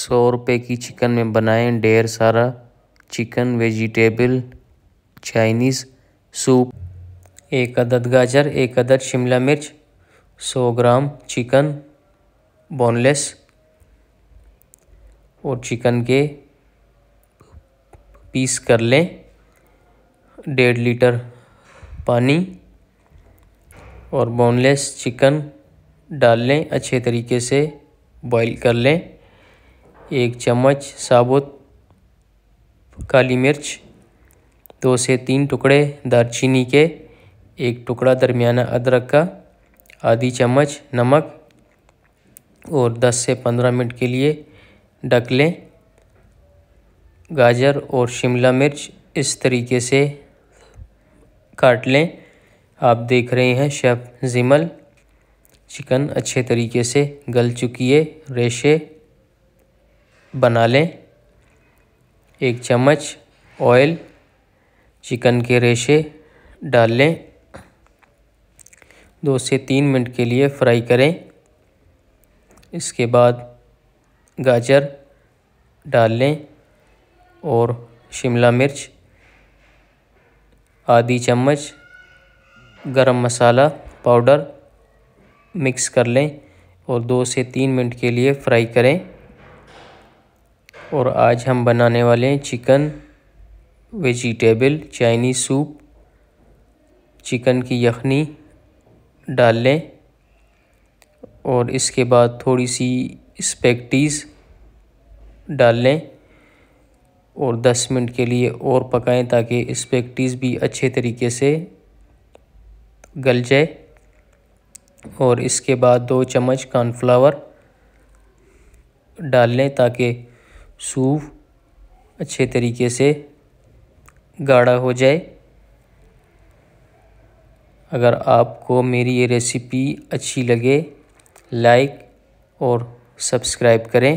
सौ रुपये की चिकन में बनाएं ढेर सारा चिकन वेजिटेबल चाइनीज़ सूप एक अदद गाजर एक अदद शिमला मिर्च सौ ग्राम चिकन बोनलेस और चिकन के पीस कर लें डेढ़ लीटर पानी और बोनलेस चिकन डाल लें अच्छे तरीके से बॉईल कर लें एक चम्मच साबुत काली मिर्च दो से तीन टुकड़े दारचीनी के एक टुकड़ा दरमियाना अदरक का आधी चम्मच नमक और 10 से 15 मिनट के लिए ढक लें गाजर और शिमला मिर्च इस तरीके से काट लें आप देख रहे हैं शेफ़ जिमल चिकन अच्छे तरीके से गल चुकी है रेशे बना लें एक चम्मच ऑयल चिकन के रेशे डाल लें दो से तीन मिनट के लिए फ्राई करें इसके बाद गाजर डाल लें और शिमला मिर्च आधी चम्मच गरम मसाला पाउडर मिक्स कर लें और दो से तीन मिनट के लिए फ्राई करें और आज हम बनाने वाले हैं chicken vegetable Chinese soup chicken की यखनी डाल लें और इसके बाद थोड़ी सी स्पेक्टीज़ डाल लें और 10 मिनट के लिए और पकाएं ताकि स्पेगटीज़ भी अच्छे तरीके से गल जाए और इसके बाद दो चम्मच कॉर्नफ्लावर डाल लें ताकि सूप अच्छे तरीके से गाढ़ा हो जाए अगर आपको मेरी ये रेसिपी अच्छी लगे लाइक और सब्सक्राइब करें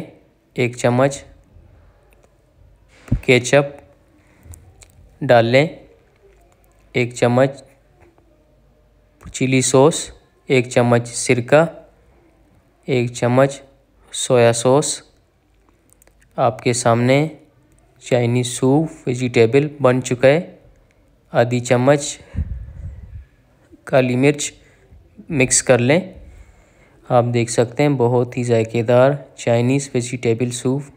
एक चम्मच केचप डाल लें एक चम्मच चिली सॉस एक चम्मच सिरका एक चम्मच सोया सॉस आपके सामने चाइनीज सूप वेजिटेबल बन चुका है आधी चम्मच काली मिर्च मिक्स कर लें आप देख सकते हैं बहुत ही जायकेदार चाइनीज़ वेजिटेबल सूप